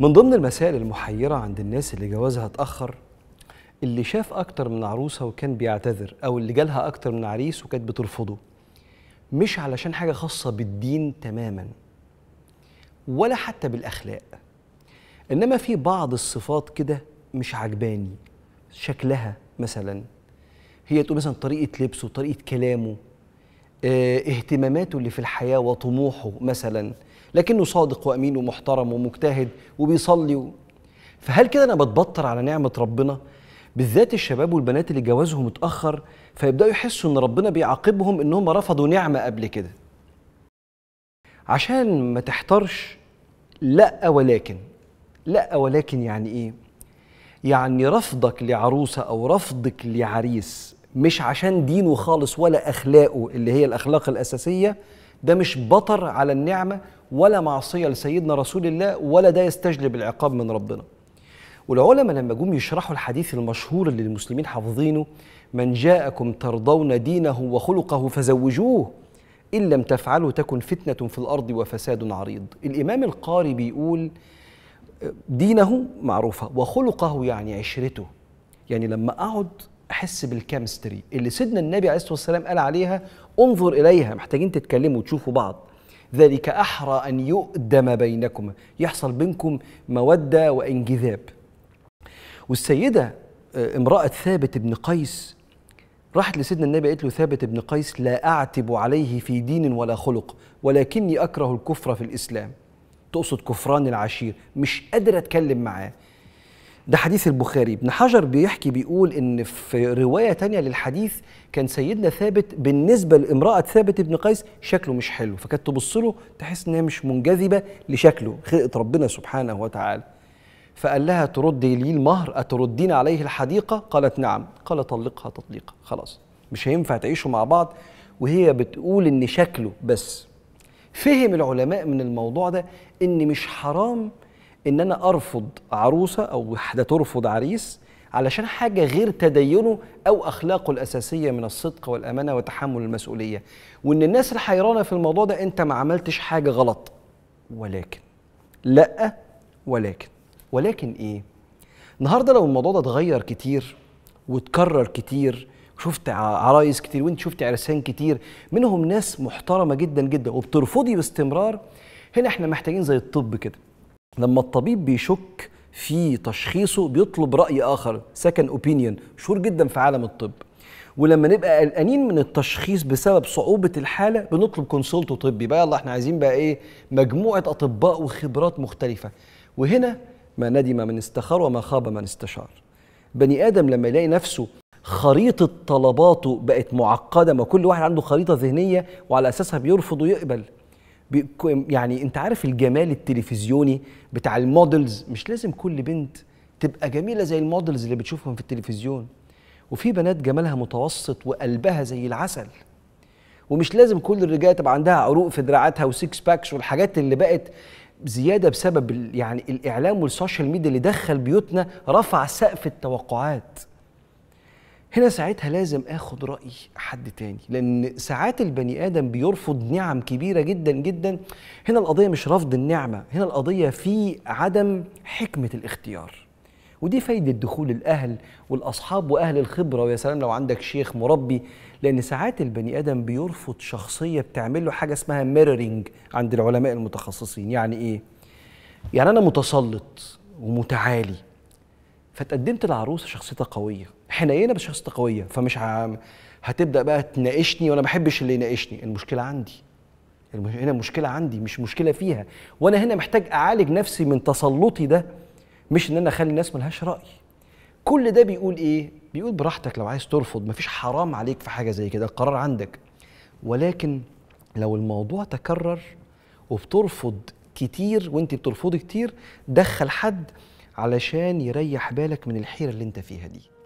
من ضمن المسائل المحيرة عند الناس اللي جوازها اتأخر اللي شاف أكتر من عروسة وكان بيعتذر أو اللي جالها أكتر من عريس وكانت بترفضه مش علشان حاجة خاصة بالدين تماما ولا حتى بالأخلاق إنما في بعض الصفات كده مش عجباني شكلها مثلا هي تقول مثلا طريقة لبسه طريقة كلامه آه، اهتماماته اللي في الحياة وطموحه مثلا لكنه صادق وأمين ومحترم ومجتهد وبيصلي و... فهل كده أنا بتبطر على نعمة ربنا؟ بالذات الشباب والبنات اللي جوازهم اتأخر فيبدأوا يحسوا إن ربنا بيعاقبهم إنهم رفضوا نعمة قبل كده عشان ما تحترش لا ولكن لا ولكن يعني إيه؟ يعني رفضك لعروسة أو رفضك لعريس مش عشان دينه خالص ولا اخلاقه اللي هي الاخلاق الاساسيه ده مش بطر على النعمه ولا معصيه لسيدنا رسول الله ولا ده يستجلب العقاب من ربنا والعلماء لما جم يشرحوا الحديث المشهور اللي المسلمين حافظينه من جاءكم ترضون دينه وخلقه فزوجوه إن لم تفعلوا تكن فتنة في الأرض وفساد عريض الإمام القاري بيقول دينه معروفة وخلقه يعني عشرته يعني لما أقعد احس بالكيمستري اللي سيدنا النبي عليه الصلاه والسلام قال عليها انظر اليها محتاجين تتكلموا وتشوفوا بعض ذلك احرى ان يؤدم بينكما يحصل بينكم موده وانجذاب والسيده آه، امراه ثابت بن قيس راحت لسيدنا النبي قالت له ثابت بن قيس لا اعتب عليه في دين ولا خلق ولكني اكره الكفر في الاسلام تقصد كفران العشير مش قادره اتكلم معاه ده حديث البخاري ابن حجر بيحكي بيقول ان في روايه تانية للحديث كان سيدنا ثابت بالنسبه لامراه ثابت ابن قيس شكله مش حلو فكانت تبص له تحس انها مش منجذبه لشكله خلقه ربنا سبحانه وتعالى فقال لها تردي لي المهر اتردين عليه الحديقه قالت نعم قال طلقها تطليقا خلاص مش هينفع تعيشوا مع بعض وهي بتقول ان شكله بس فهم العلماء من الموضوع ده ان مش حرام ان انا ارفض عروسه او واحده ترفض عريس علشان حاجه غير تدينه او اخلاقه الاساسيه من الصدق والامانه وتحمل المسؤوليه وان الناس الحيرانه في الموضوع ده انت ما عملتش حاجه غلط ولكن لا ولكن ولكن ايه النهارده لو الموضوع ده اتغير كتير واتكرر كتير شفت عرايس كتير وانت شفت عرسان كتير منهم ناس محترمه جدا جدا وبترفضي باستمرار هنا احنا محتاجين زي الطب كده لما الطبيب بيشك في تشخيصه بيطلب راي اخر سكن اوبينيون مشهور جدا في عالم الطب ولما نبقى قلقانين من التشخيص بسبب صعوبه الحاله بنطلب كونسلت طبي بقى يلا احنا عايزين بقى ايه مجموعه اطباء وخبرات مختلفه وهنا ما ندم من استخار وما خاب من استشار بني ادم لما يلاقي نفسه خريطه طلباته بقت معقده ما كل واحد عنده خريطه ذهنيه وعلى اساسها بيرفض ويقبل يعني انت عارف الجمال التلفزيوني بتاع المودلز مش لازم كل بنت تبقى جميله زي المودلز اللي بتشوفهم في التلفزيون وفي بنات جمالها متوسط وقلبها زي العسل ومش لازم كل الرجاله تبقى عندها عروق في دراعاتها وسيكس باكس والحاجات اللي بقت زياده بسبب يعني الاعلام والسوشيال ميديا اللي دخل بيوتنا رفع سقف التوقعات هنا ساعتها لازم اخد راي حد تاني لان ساعات البني ادم بيرفض نعم كبيره جدا جدا هنا القضيه مش رفض النعمه هنا القضيه في عدم حكمه الاختيار ودي فايدة دخول الأهل والأصحاب وأهل الخبرة ويا سلام لو عندك شيخ مربي لأن ساعات البني آدم بيرفض شخصية بتعمل له حاجة اسمها ميرورنج عند العلماء المتخصصين يعني إيه؟ يعني أنا متسلط ومتعالي فتقدمت العروسه شخصيتها قويه حنينه بس شخصيتها قويه فمش عام هتبدا بقى تناقشني وانا ما بحبش اللي يناقشني المشكله عندي هنا المشكله عندي مش مشكله فيها وانا هنا محتاج اعالج نفسي من تسلطي ده مش ان انا اخلي الناس ملهاش راي كل ده بيقول ايه بيقول براحتك لو عايز ترفض مفيش حرام عليك في حاجه زي كده القرار عندك ولكن لو الموضوع تكرر وبترفض كتير وانت بترفضي كتير دخل حد علشان يريح بالك من الحيره اللي انت فيها دي